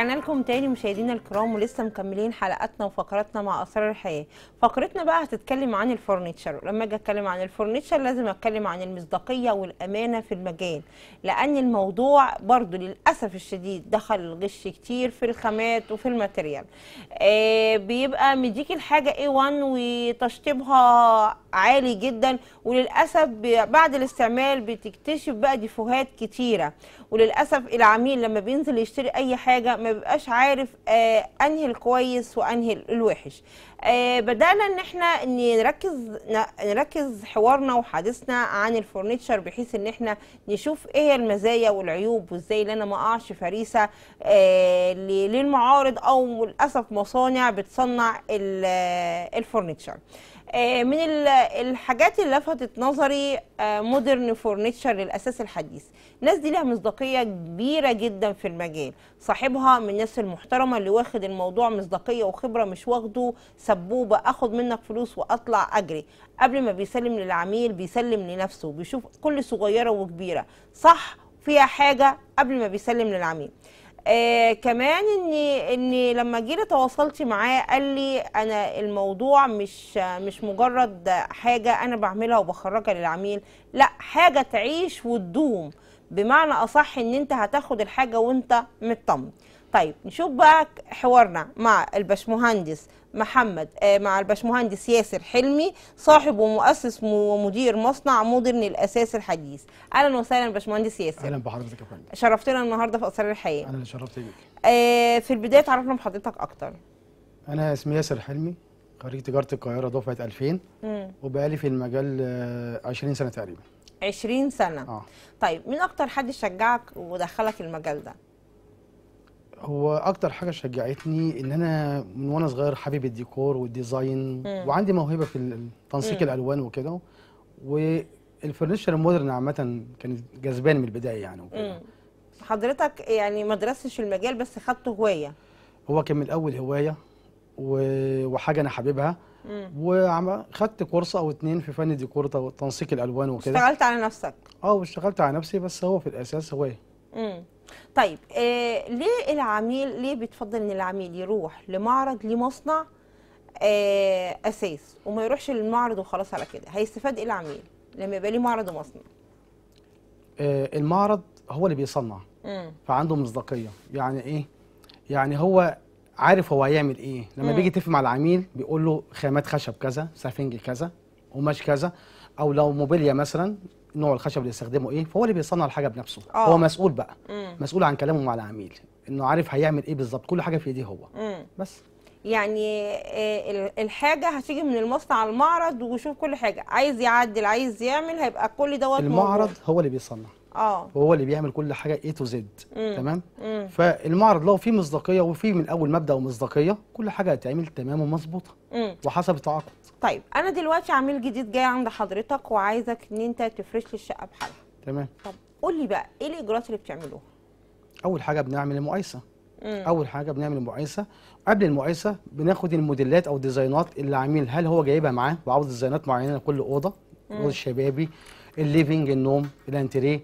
رجعنا لكم تاني مشاهدينا الكرام ولسه مكملين حلقاتنا وفقراتنا مع اسرار الحياه فقرتنا بقى هتتكلم عن الفورنيتشر لما اجي اتكلم عن الفورنيتشر لازم اتكلم عن المصداقيه والامانه في المجال لان الموضوع برضو للاسف الشديد دخل الغش كتير في الخامات وفي الماتيريال آه بيبقى مديك الحاجه اي 1 وتشطيبها عالي جدا وللاسف بعد الاستعمال بتكتشف بقى ديفوهات كتيره وللاسف العميل لما بينزل يشتري اي حاجه ما بيبقاش عارف آه انهي الكويس وانهي الوحش آه بدانا ان احنا نركز نركز حوارنا وحديثنا عن الفورنيتشر بحيث ان احنا نشوف ايه المزايا والعيوب وازاي ان انا ما اقعش فريسه آه للمعارض او للاسف مصانع بتصنع آه، الفورنيتشر آه، من الحاجات اللي لفتت نظري مودرن آه، فورنيتشر للاساس الحديث الناس دي لها مصداقيه كبيره جدا في المجال صاحبها من الناس المحترمه اللي واخد الموضوع مصداقيه وخبره مش واخده سبوبه اخد منك فلوس واطلع اجري قبل ما بيسلم للعميل بيسلم لنفسه بيشوف كل صغيره وكبيره صح فيها حاجه قبل ما بيسلم للعميل آه كمان اني اني لما جيت تواصلت معاه قال لي انا الموضوع مش مش مجرد حاجه انا بعملها وبخرجها للعميل لا حاجه تعيش وتدوم بمعنى اصح ان انت هتاخد الحاجه وانت مطمن طيب نشوف بقى حوارنا مع الباشمهندس محمد آه، مع الباشمهندس ياسر حلمي صاحب ومؤسس ومدير مصنع مودرن الاساس الحديث اهلا وسهلا باشمهندس ياسر اهلا بحضرتك يا فندم شرفتنا النهارده في اسرار الحياه انا شرفت بيك آه، في البدايه تعرفنا بحضرتك اكتر انا اسمي ياسر حلمي خريج تجاره القاهره دفعه 2000 وبقالي في المجال 20 آه، سنه تقريبا 20 سنه آه. طيب مين اكتر حد شجعك ودخلك المجال ده هو اكتر حاجه شجعتني ان انا من وانا صغير حابب الديكور والديزاين مم. وعندي موهبه في تنسيق الالوان وكده والفرنشر المودرن عامه كان جذبان من البدايه يعني وكده حضرتك يعني ما درستش المجال بس خدته هوايه هو كان من الاول هوايه وحاجه انا حاببها وخدت كورس او اتنين في فن الديكور تنسيق الالوان وكده اشتغلت على نفسك اه واشتغلت على نفسي بس هو في الاساس هوايه طيب آه ليه العميل ليه بتفضل ان العميل يروح لمعرض لمصنع آه اساس وما يروحش للمعرض وخلاص على كده هيستفاد ايه العميل لما يبقى ليه معرض ومصنع آه المعرض هو اللي بيصنع مم. فعنده مصداقيه يعني ايه يعني هو عارف هو هيعمل ايه لما مم. بيجي يتفق مع العميل بيقول له خامات خشب كذا سفنج كذا قماش كذا او لو موبيليا مثلا نوع الخشب اللي استخدمه ايه فهو اللي بيصنع الحاجه بنفسه أوه. هو مسؤول بقى مم. مسؤول عن كلامه مع العميل انه عارف هيعمل ايه بالظبط كل حاجه في ايديه هو مم. بس يعني آه، الحاجه هتيجي من المصنع المعرض ويشوف كل حاجه عايز يعدل عايز يعمل هيبقى كل دوت المعرض موجود. هو اللي بيصنع اه وهو اللي بيعمل كل حاجه اي تو زد تمام مم. فالمعرض لو فيه مصداقيه وفيه من اول مبدا ومصداقيه كل حاجه هتتعمل تمام ومظبوطه وحسب التعاقد طيب انا دلوقتي عميل جديد جاي عند حضرتك وعايزك ان انت تفرش لي الشقه بحالها تمام طب قول لي بقى ايه الاجراءات اللي بتعملوها اول حاجه بنعمل المقايسه اول حاجه بنعمل المقايسه قبل المقايسه بناخد الموديلات او الديزاينات اللي عميل هل هو جايبها معاه وعاوز ديزاينات معينه لكل اوضه اوضه الشبابي الليفنج النوم الانتريه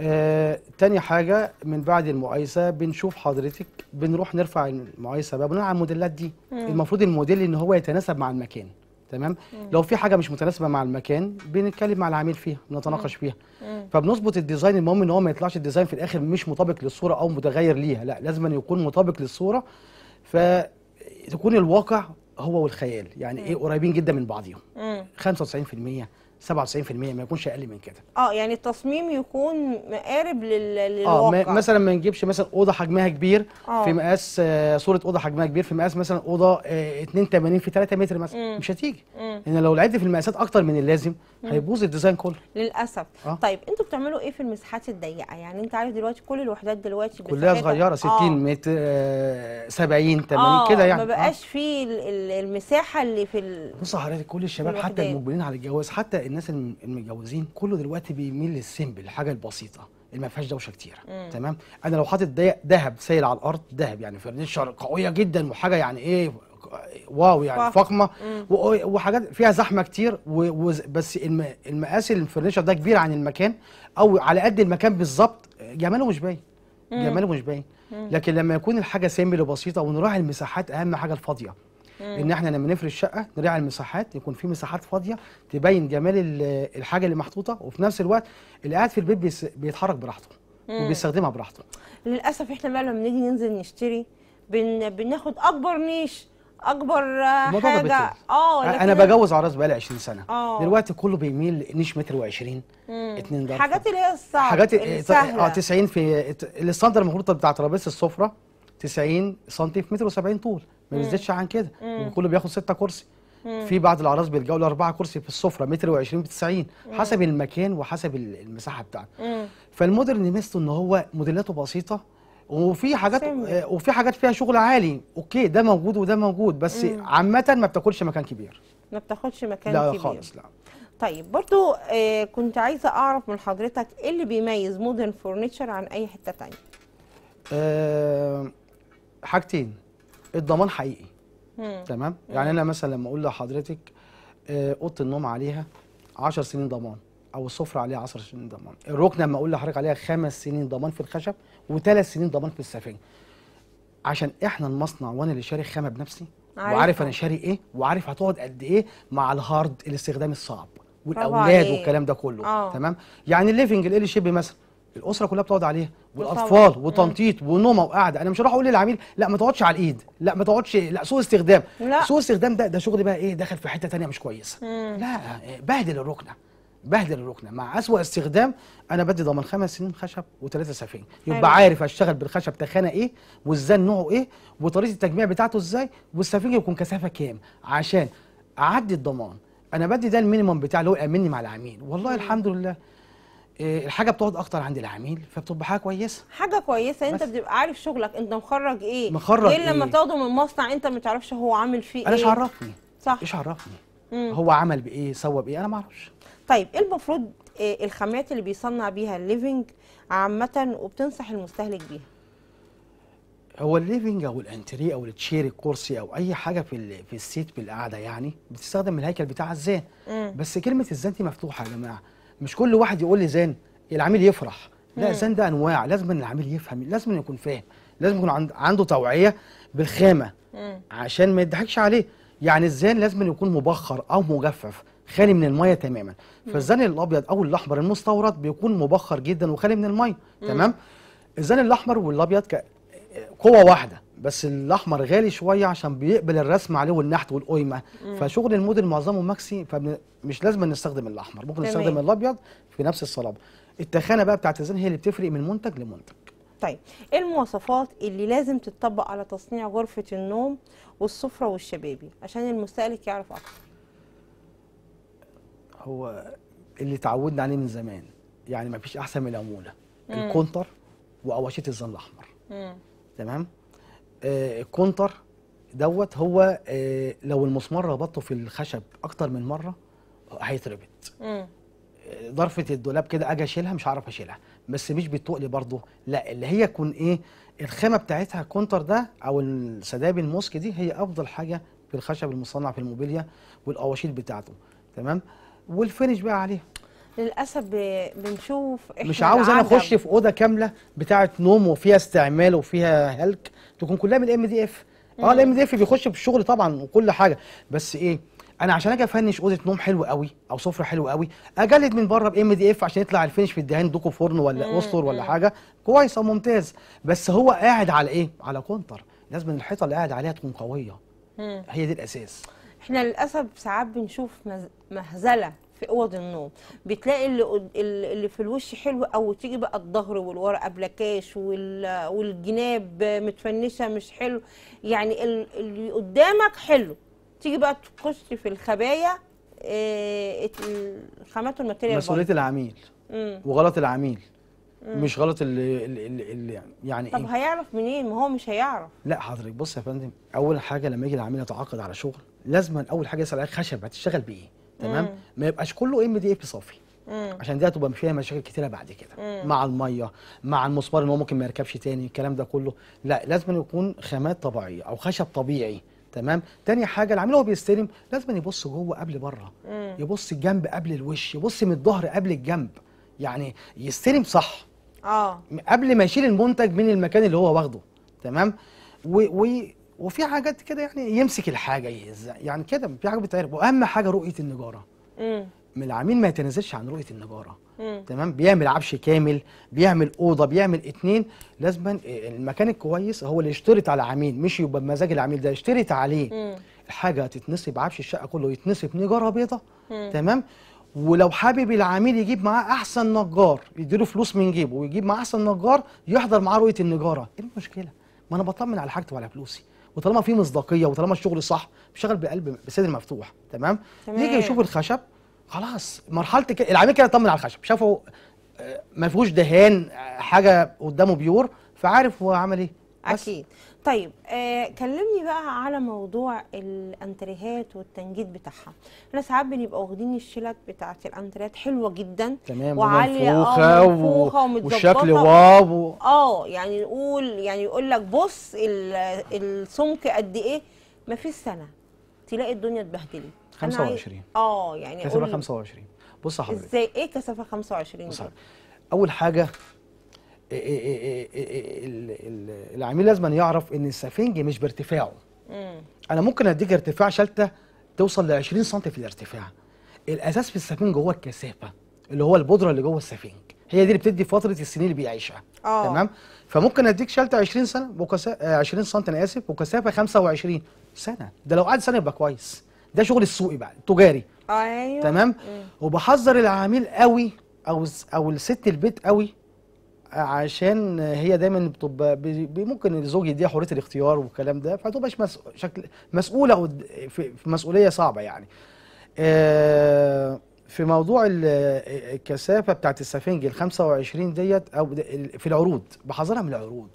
آه تاني حاجة من بعد المقايسة بنشوف حضرتك بنروح نرفع المقايسة بقى بناء على الموديلات دي مم. المفروض الموديل ان هو يتناسب مع المكان تمام مم. لو في حاجة مش متناسبة مع المكان بنتكلم مع العميل فيها بنتناقش فيها فبنظبط الديزاين المهم ان هو ما يطلعش الديزاين في الاخر مش مطابق للصورة او متغير ليها لا لازم أن يكون مطابق للصورة فتكون الواقع هو والخيال يعني ايه قريبين جدا من بعضهم 95% 97% ما يكونش اقل من كده اه يعني التصميم يكون مقارب آه، للواقع اه مثلا ما نجيبش مثلا اوضه حجمها كبير أوه. في مقاس آه، صوره اوضه حجمها كبير في مقاس مثلا اوضه 82 آه، في 3 متر مثلا مم. مش هتيجي لان لو لعبت في المقاسات اكتر من اللازم هيبوظ الديزاين كله للاسف آه. طيب انتوا بتعملوا ايه في المساحات الضيقه يعني انت عارف دلوقتي كل الوحدات دلوقتي كلها صغيره 60 آه. متر آه 70 80 كده يعني ما بقاش آه. في المساحه اللي في بص حضرتك كل الشباب حتى المقبلين على الجواز حتى الناس المتجوزين كله دلوقتي بيميل للسيمبل الحاجه البسيطه اللي ما فيهاش دوشه كتيره مم. تمام انا لو حاطط ذهب سايل على الارض ذهب يعني فرنتشر قويه جدا وحاجه يعني ايه واو يعني فخمه وحاجات فيها زحمه كتير بس المقاس الفرنتشر ده كبير عن المكان او على قد المكان بالظبط جماله مش باين جماله مش باين لكن لما يكون الحاجه سيمبل وبسيطه ونراعي المساحات اهم حاجه الفاضيه ان احنا لما نفرش الشقه نراعي المساحات يكون في مساحات فاضيه تبين جمال الحاجه اللي محطوطه وفي نفس الوقت اللي قاعد في البيت بيتحرك براحته وبيستخدمها براحته للاسف احنا بقى لما بنيجي ننزل نشتري بن... بناخد اكبر نيش اكبر حاجه اه انا بجوز بقى بقالي 20 سنه أوه. دلوقتي كله بيميل نيش متر و20 2 درجه حاجات اللي هي الصعب حاجات اه 90 في الاستاندر المفروض بتاع ترابيزه السفره 90 سم في متر و70 طول ما بيزيدش عن كده كله بياخد ستة كرسي في بعض الاعراس بيلجأوا لاربعه كرسي في السفره متر و20 ب 90 حسب المكان وحسب المساحه بتاعته فالمودرن ميزته ان هو موديلاته بسيطه وفي حاجات سمي. آه، وفي حاجات فيها شغل عالي اوكي ده موجود وده موجود بس عامه ما بتاكلش مكان كبير ما بتاخدش مكان لا كبير لا خالص لا طيب برضو آه كنت عايزه اعرف من حضرتك ايه اللي بيميز مودرن فورنيتشر عن اي حته ثانيه؟ آه حاجتين الضمان حقيقي تمام يعني انا مثلا لما اقول لحضرتك آه، اوضه النوم عليها 10 سنين ضمان او السفره عليها 10 سنين ضمان الركنه لما اقول لحضرتك عليها خمس سنين ضمان في الخشب وثلاث سنين ضمان في السفنج عشان احنا المصنع وانا اللي شاري خامه بنفسي عارفة. وعارف انا شاري ايه وعارف هتقعد قد ايه مع الهارد الاستخدام الصعب والاولاد والكلام ده كله أوه. تمام يعني الليفنج ال شيب مثلا الاسره كلها بتقعد عليها والاطفال وتنطيط آه. ونومه وقعده انا مش هروح اقول للعميل لا ما تقعدش على الايد لا ما تقعدش لا سوء استخدام لا. سوء استخدام ده ده شغل بقى ايه دخل في حته ثانيه مش كويسه لا بهدل الركنه بهدل الركنه مع اسوء استخدام انا بدي ضمان خمس سنين خشب وثلاثه سفين يبقى أيوة. عارف اشتغل بالخشب تخانه ايه والزان نوعه ايه وطريقه التجميع بتاعته ازاي والسفين يكون كثافه كام عشان اعدي الضمان انا بدي ده المينيمم بتاع اللي هو يامني مع العميل والله الحمد لله آه، الحاجه بتقعد اكتر عند العميل فبتبقى حاجه كويسه حاجه كويسه انت بتبقى عارف شغلك انت مخرج ايه مخرج غير إيه؟ لما تاخده من مصنع انت ما تعرفش هو عامل فيه ايه انا ايش عرفني صح ايش عرفني مم. هو عمل بايه سوى بايه انا ما اعرفش طيب ايه المفروض إيه الخامات اللي بيصنع بيها الليفنج عامه وبتنصح المستهلك بيها هو الليفنج او الانتريه او التشير الكرسي او اي حاجه في في السيت بالقعده يعني بتستخدم الهيكل بتاعها ازاي بس كلمه ازاي دي مفتوحه يا جماعه مش كل واحد يقول لي زان العميل يفرح لا زان ده انواع لازم ان العميل يفهم لازم ان يكون فاهم لازم يكون عنده توعيه بالخامه عشان ما يضحكش عليه يعني الزان لازم أن يكون مبخر او مجفف خالي من الميه تماما فالزان الابيض او الاحمر المستورد بيكون مبخر جدا وخالي من الميه تمام الزان الاحمر والابيض قوه واحده بس الاحمر غالي شويه عشان بيقبل الرسم عليه والنحت والقيمه فشغل الموديل معظمه ماكسي فمش لازم نستخدم الاحمر ممكن تمام. نستخدم الابيض في نفس الصلابه التخانه بقى بتاعت الزين هي اللي بتفرق من منتج لمنتج طيب ايه المواصفات اللي لازم تتطبق على تصنيع غرفه النوم والسفره والشبابي عشان المستهلك يعرف اكتر هو اللي اتعودنا عليه من زمان يعني ما فيش احسن من العموله الكونتر واواشيت الزن الاحمر تمام كونتر دوت هو آه، لو المسمار ربطته في الخشب اكتر من مره هيتربط ظرفه الدولاب كده اجي اشيلها مش هعرف اشيلها بس مش بتقلي برضه لا اللي هي يكون ايه الخامه بتاعتها الكونتر ده او السداب الموسك دي هي افضل حاجه في الخشب المصنع في الموبيليا والقواشير بتاعته تمام والفينش بقى عليها للاسف بنشوف احنا مش عاوز انا اخش في اوضه كامله بتاعه نوم وفيها استعمال وفيها هلك تكون كلها من الام دي اف اه الام دي اف بيخش في الشغل طبعا وكل حاجه بس ايه انا عشان اجي افنش اوضه نوم حلو قوي او سفره حلو قوي اجلد من بره بام دي اف عشان يطلع الفينش في الدهان دوكو فرن ولا اسطر ولا حاجه كويس او ممتاز بس هو قاعد على ايه على كونتر لازم الحيطه اللي قاعد عليها تكون قويه هي دي الاساس احنا للاسف ساعات بنشوف مهزله في اوض النوم بتلاقي اللي اللي في الوش حلو او تيجي بقى الظهر والورقه بلاكاش والجناب متفنشه مش حلو يعني اللي قدامك حلو تيجي بقى تخش في الخبايا الخامات والماتيريال مسؤوليه العميل وغلط العميل مم. مش غلط اللي, اللي, اللي يعني طب إيه؟ هيعرف منين ما هو مش هيعرف لا حضرتك بص يا فندم اول حاجه لما يجي العميل يتعاقد على شغل لازما اول حاجه يسال عليك خشب هتشتغل بايه تمام ما يبقاش كله ام دي اف صافي مم. عشان دي هتبقى فيها مشاكل كتيره بعد كده مم. مع الميه مع المسمار ان هو ممكن ما يركبش تاني الكلام ده كله لا لازم يكون خامات طبيعيه او خشب طبيعي تمام تاني حاجه العميل وهو بيستلم لازم يبص جوه قبل بره يبص الجنب قبل الوش يبص من الظهر قبل الجنب يعني يستلم صح اه قبل ما يشيل المنتج من المكان اللي هو واخده تمام و, و وفي حاجات كده يعني يمسك الحاجه يهزها يعني كده في حاجه بتعرف واهم حاجه رؤيه النجاره امم العميل ما يتنازلش عن رؤيه النجاره تمام بيعمل عفش كامل بيعمل اوضه بيعمل اتنين لازما المكان الكويس هو اللي يشترط على العميل مش يبقى بمزاج العميل ده يشترط عليه مم. الحاجه هتتنصب عفش الشقه كله يتنصب نجاره بيضه تمام ولو حابب العميل يجيب معاه احسن نجار يديله فلوس من جيبه ويجيب معاه احسن نجار يحضر معاه رؤيه النجاره ايه المشكله ما انا بطمن على حاجتي وعلى فلوسي وطالما في مصداقيه وطالما الشغل صح بيشتغل بقلب بصدر مفتوح تمام يجي يشوف الخشب خلاص مرحله كده العميل كده اطمن على الخشب شافه آه، ما فيهوش دهان آه، حاجه قدامه بيور فعارف هو عمل ايه اكيد طيب آه كلمني بقى على موضوع الانتريهات والتنجيد بتاعها احنا ساعات بنبقى واخدين الشلت بتاعه الانتريهات حلوه جدا تمام وعاليه اه و... والشكل واو اه يعني نقول يعني يقول لك بص السمك قد ايه ما فيش سنه تلاقي الدنيا اتبهدلت 25 اه يعني كثافه 25 بص يا حضرتك ازاي ايه كثافه 25 بص اول حاجه إيه، إيه، إيه، العميل لازم يعرف ان السفنج مش بارتفاعه انا ممكن اديك ارتفاع شلته توصل ل 20 سم في الارتفاع الاساس في السفنج هو الكثافه اللي هو البودره اللي جوه السفنج هي دي اللي بتدي فتره السنين اللي بيعيشها أوه. تمام فممكن اديك شلته 20 سنه وكس... 20 سم انا اسف وكثافه 25 سنه ده لو قعد سنه يبقى كويس ده شغل السوقي بقى التجاري ايوه تمام مم. وبحذر العميل قوي او او الست البيت قوي عشان هي دايما بتبقى ممكن الزوج يديها حريه الاختيار والكلام ده فتبقاش مس... شكل مسؤوله في مسؤوليه صعبه يعني آه، في موضوع الكثافه بتاعت السفنج ال 25 ديت او في العروض بحذرها من العروض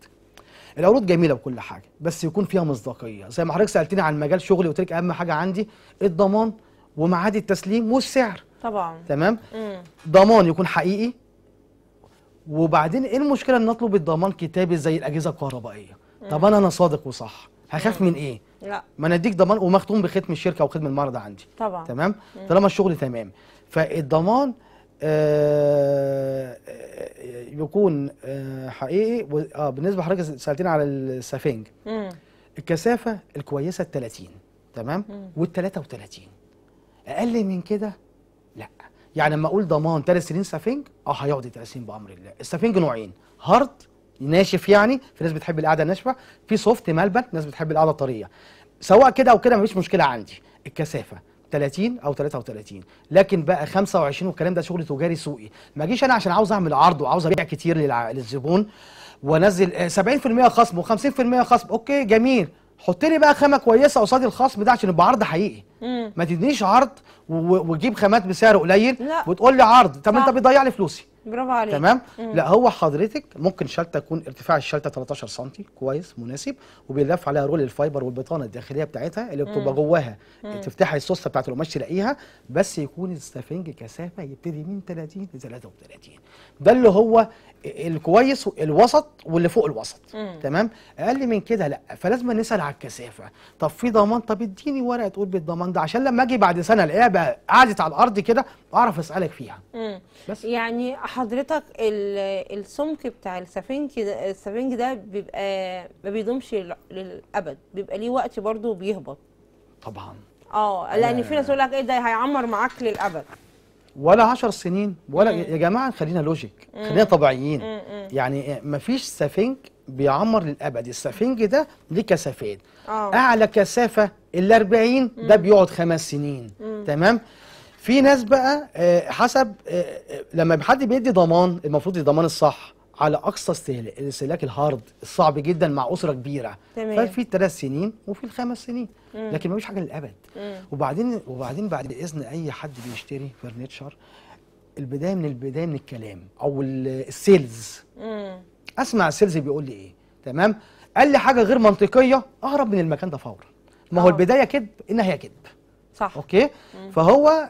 العروض جميله وكل حاجه بس يكون فيها مصداقيه زي ما حضرتك سالتني عن مجال شغلي قلت لك اهم حاجه عندي الضمان وميعاد التسليم والسعر طبعا تمام مم. ضمان يكون حقيقي وبعدين ايه المشكله ان اطلب الضمان كتابي زي الاجهزه الكهربائيه طب انا انا صادق وصح هخاف من ايه لا ما انا اديك ضمان ومختوم بختم الشركه وختم المعرض عندي طبعا تمام طالما الشغل تمام فالضمان آه،, آه يكون آه حقيقي و... اه بالنسبه لحضرتك سالتني على السفنج الكثافه الكويسه ال 30 تمام وال 33 اقل من كده يعني لما اقول ضمان ثلاث سنين سفنج اه هيقضي ثلاث سنين بامر الله السفنج نوعين هارد ناشف يعني في ناس بتحب القعده الناشفه في سوفت ملبن ناس بتحب القعده الطريه سواء كده او كده مفيش مشكله عندي الكثافه 30 او 33 لكن بقى 25 والكلام ده شغل تجاري سوقي ما اجيش انا عشان عاوز اعمل عرض وعاوز ابيع كتير للزبون وانزل 70% آه، خصم و50% خصم اوكي جميل حط لي بقى خامه كويسه قصاد الخصم ده عشان يبقى عرض حقيقي مم. ما تدينيش عرض وتجيب خامات بسعر قليل لا. وتقول لي عرض طب انت بتضيع لي فلوسي برافو عليك تمام مم. لا هو حضرتك ممكن شلته يكون ارتفاع الشلته 13 سم كويس مناسب وبيلف عليها رول الفايبر والبطانه الداخليه بتاعتها اللي بتبقى جواها تفتحي السوسته بتاعت القماش تلاقيها بس يكون السفنج كثافه يبتدي من 30 ل 33 ده اللي هو الكويس الوسط واللي فوق الوسط مم. تمام اقل من كده لا فلازم نسال على الكثافه طب في ضمان طب اديني ورقه تقول بالضمان ده عشان لما اجي بعد سنه الاقيها بقى قعدت على الارض كده اعرف اسالك فيها مم. بس يعني حضرتك السمك بتاع السفنج ده السفنج ده بيبقى ما بيدومش للابد بيبقى ليه وقت برضه بيهبط طبعا اه لان في ناس آه. يقول لك ايه ده هيعمر معاك للابد ولا 10 سنين ولا مم. يا جماعه خلينا لوجيك خلينا طبيعيين يعني مفيش سفنج بيعمر للابد السفنج ده ليه كثافات آه. اعلى كثافه ال 40 ده بيقعد خمس سنين مم. تمام في ناس بقى آه، حسب آه، لما حد بيدي ضمان المفروض الضمان الصح على اقصى استهلاك الاستهلاك الهارد الصعب جدا مع اسره كبيره تمام ففي الثلاث سنين وفي الخمس سنين مم. لكن مفيش حاجه للابد وبعدين وبعدين بعد اذن اي حد بيشتري فرنتشر البدايه من البدايه من الكلام او السيلز مم. اسمع السيلز بيقول لي ايه تمام قال لي حاجه غير منطقيه اهرب من المكان ده فورا ما هو أوه. البدايه كذب النهايه كذب صح اوكي مم. فهو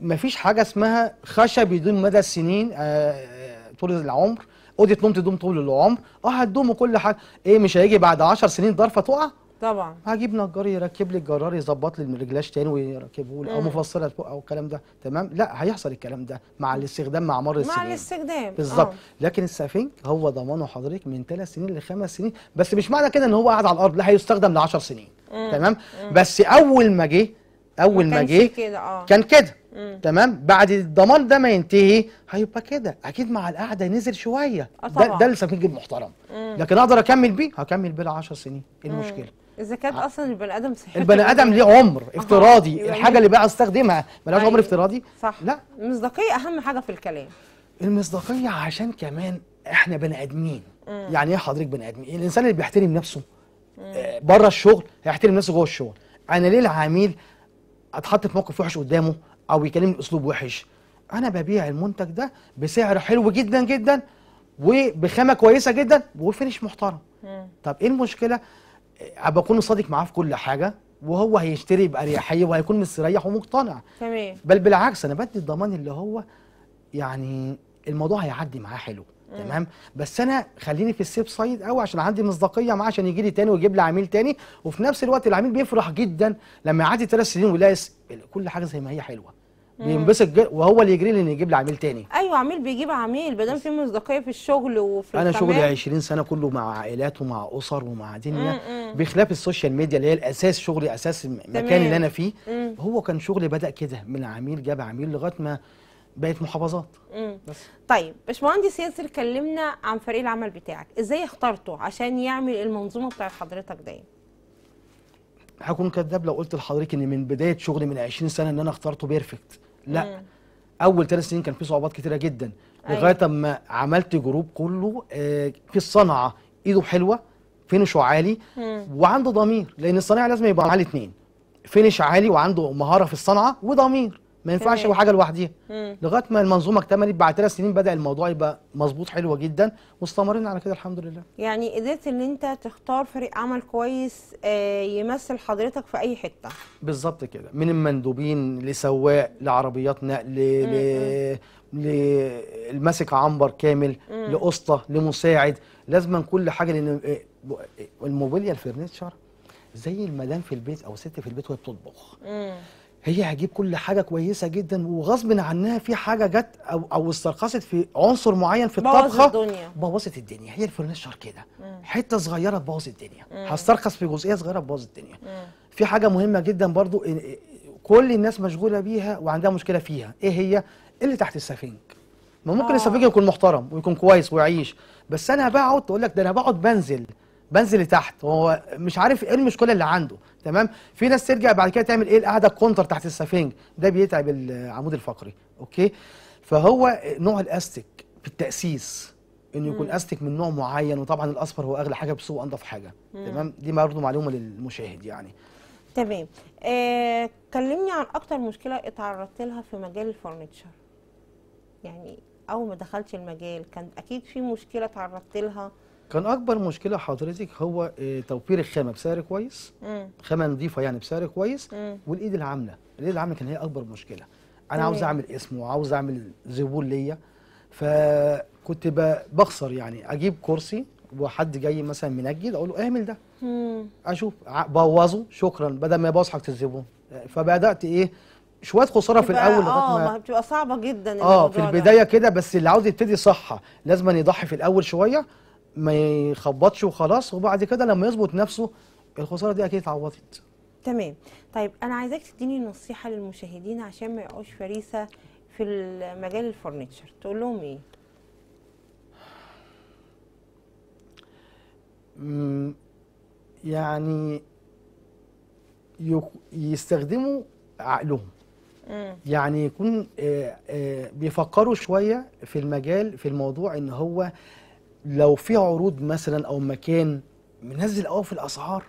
مفيش حاجه اسمها خشب يدوم مدى السنين آه طول العمر اوضه نوم تدوم طول العمر اه هتدوم وكل حاجه ايه مش هيجي بعد 10 سنين ضرفه تقع طبعا هجيب نجار يركب لي الجرار يظبط لي الرجلاش تاني ويركبه لي او مفصله فوق او الكلام ده تمام لا هيحصل الكلام ده مع الاستخدام مع مر السنين مع الاستخدام بالظبط اه. لكن السفنج هو ضمانه حضرتك من ثلاث سنين لخمس سنين بس مش معنى كده ان هو قاعد على الارض لا هيستخدم ل 10 سنين مم. تمام مم. بس اول ما جه اول ما جه اه. كان كده مم. تمام بعد الضمان ده ما ينتهي هيبقى كده اكيد مع القعده نزل شويه آه، ده ده السفنج المحترم مم. لكن اقدر اكمل بيه هكمل بيه 10 سنين ايه المشكله كان آه. اصلا البني ادم صحيح البني ادم ليه عمر افتراضي أه. الحاجه اللي بقى استخدمها ملهاش عمر طيب. افتراضي صح لا المصداقيه اهم حاجه في الكلام المصداقيه عشان كمان احنا بني ادمين يعني ايه حضرتك بني ادمين الانسان اللي بيحترم نفسه آه، بره الشغل هيحترم نفسه جوه الشغل انا ليه العميل اتحط في موقف وحش قدامه او يكلمني باسلوب وحش انا ببيع المنتج ده بسعر حلو جدا جدا وبخامه كويسه جدا وفينش محترم طب ايه المشكله ابقى اكون صادق معاه في كل حاجه وهو هيشتري باريحيه وهيكون مستريح ومقتنع تمام بل بالعكس انا بدي الضمان اللي هو يعني الموضوع هيعدي معاه حلو تمام بس انا خليني في السيف سايد قوي عشان عندي مصداقيه معاه عشان يجي لي تاني ويجيب لي عميل تاني وفي نفس الوقت العميل بيفرح جدا لما يعدي ثلاث سنين ويلاقي كل حاجه زي ما هي حلوه بينبسط وهو اللي يجري لي ان يجيب لي عميل تاني ايوه عميل بيجيب عميل ما دام في مصداقيه في الشغل وفي انا شغلي 20 سنه كله مع عائلات ومع اسر ومع دنيا بخلاف السوشيال ميديا اللي هي الاساس شغلي اساس المكان اللي انا فيه مم. هو كان شغلي بدا كده من عميل جاب عميل لغايه ما بقت محافظات بس. طيب باشمهندس ياسر كلمنا عن فريق العمل بتاعك ازاي اخترته عشان يعمل المنظومه بتاعت حضرتك دي هكون كذاب لو قلت لحضرتك ان من بدايه شغلي من 20 سنه ان انا اخترته بيرفكت لا مم. اول ثلاث سنين كان في صعوبات كتيره جدا أيوة. لغايه اما عملت جروب كله آه، في الصنعه ايده حلوه فينش عالي وعنده ضمير لان الصنايعي لازم يبقى عالي اتنين فينش عالي وعنده مهاره في الصنعه وضمير ما ينفعش يبقى حاجه لوحديها لغايه ما المنظومه اكتملت بعد ثلاث سنين بدا الموضوع يبقى مظبوط حلو جدا واستمرنا على كده الحمد لله يعني قدرت ان انت تختار فريق عمل كويس آه، يمثل حضرتك في اي حته بالظبط كده من المندوبين لسواق لعربيات نقل ل... لماسك عنبر كامل لاسطى لمساعد لازما كل حاجه لان آه، آه، الموبيليا الفرنتشر زي المدام في البيت او الست في البيت وهي بتطبخ هي هجيب كل حاجه كويسه جدا وغصب عنها في حاجه جت او او استرخصت في عنصر معين في الطبخه الدنيا بوظت الدنيا هي الفرنشر كده حته صغيره تبوظ الدنيا هسترخص في جزئيه صغيره تبوظ الدنيا مم. في حاجه مهمه جدا برضو كل الناس مشغوله بيها وعندها مشكله فيها ايه هي اللي تحت السفنج ما ممكن آه. السفنج يكون محترم ويكون كويس ويعيش بس انا بقعد تقول لك ده انا بقعد بنزل بنزل لتحت وهو مش عارف ايه المشكله اللي عنده تمام في ناس ترجع بعد كده تعمل ايه القعده كونتر تحت السفنج ده بيتعب العمود الفقري اوكي فهو نوع الاستك بالتاسيس انه يكون استك من نوع معين وطبعا الاصفر هو اغلى حاجه بسوق انضف حاجه مم. تمام دي برضه معلومه للمشاهد يعني تمام آه، كلمني عن اكتر مشكله اتعرضت لها في مجال الفرنتشر يعني اول ما دخلت المجال كان اكيد في مشكله اتعرضت لها كان اكبر مشكله حضرتك هو آه، توفير الخامه بسعر كويس خامه نظيفه يعني بسعر كويس والايد العامله الايد العامله كان هي اكبر مشكله انا عاوز اعمل اسم وعاوز اعمل زبون ليا فكنت بخسر يعني اجيب كرسي وحد جاي مثلا منجد اقول له اعمل ده اشوف بوظه شكرا بدل ما يبوظ حاجه الزبون فبدات ايه شويه خساره في الاول اه ما بتبقى صعبه جدا اه في البدايه كده بس اللي عاوز يبتدي صح لازم يضحي في الاول شويه ما يخبطش وخلاص وبعد كده لما يظبط نفسه الخساره دي اكيد اتعوضت تمام طيب انا عايزاك تديني نصيحه للمشاهدين عشان ما يقعوش فريسه في مجال الفرنتشر تقول لهم ايه يعني يستخدموا عقلهم يعني يكون آه، آه، بيفكروا شويه في المجال في الموضوع ان هو لو في عروض مثلا او مكان منزل قوي في الاسعار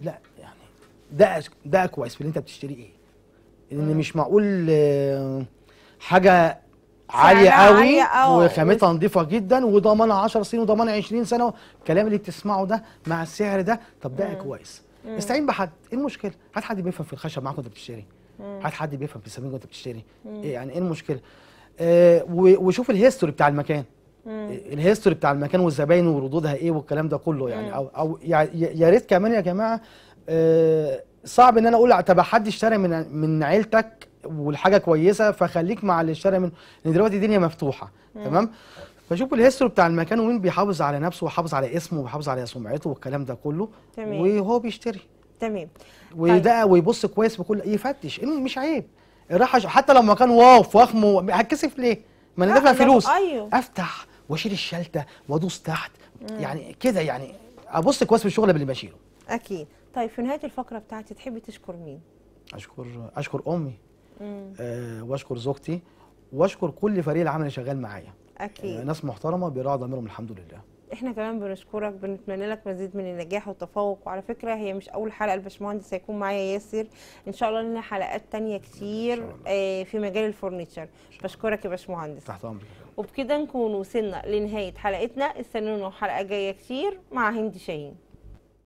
لا يعني ده ده كويس في اللي انت بتشتري ايه لان مش معقول آه، حاجه عاليه قوي وخامتها نظيفه جدا وضمانها 10 سنين وضمانها 20 سنه الكلام اللي بتسمعه ده مع السعر ده طب ده كويس استعين بحد ايه المشكله هات حد بيفهم في الخشب معاك وانت بتشتري هات حد بيفهم في السيراميك وانت بتشتري إيه يعني ايه المشكله آه وشوف الهيستوري بتاع المكان الهيستوري بتاع المكان والزباين وردودها ايه والكلام ده كله يعني او او يا ريت كمان يا جماعه آه، صعب ان انا اقول طب حد اشترى من من عيلتك والحاجه كويسه فخليك مع اللي اشترى من لان دلوقتي الدنيا مفتوحه تمام فشوف الهيستوري بتاع المكان ومين بيحافظ على نفسه ويحافظ على اسمه ويحافظ على سمعته والكلام ده كله تمام وهو بيشتري تمام ويدقى طيب. ويبص كويس بكل يفتش مش عيب الراحه حتى لو مكان واو فخم هتكسف ليه؟ ما انا دافع فلوس أيوه. افتح واشيل الشلته وادوس تحت مم. يعني كده يعني ابص كويس في الشغل ما بشيله اكيد طيب في نهايه الفقره بتاعتي تحبي تشكر مين اشكر اشكر امي آه واشكر زوجتي واشكر كل فريق العمل اللي شغال معايا اكيد آه ناس محترمه بيراعوا ضميرهم الحمد لله احنا كمان بنشكرك بنتمنى لك مزيد من النجاح والتفوق وعلى فكره هي مش اول حلقه الباشمهندس هيكون معايا ياسر ان شاء الله لنا حلقات تانية كتير آه، في مجال الفورنيتشر بشكرك يا باشمهندس تحت امرك وبكده نكون وصلنا لنهايه حلقتنا استنونا حلقه جايه كتير مع هند شاهين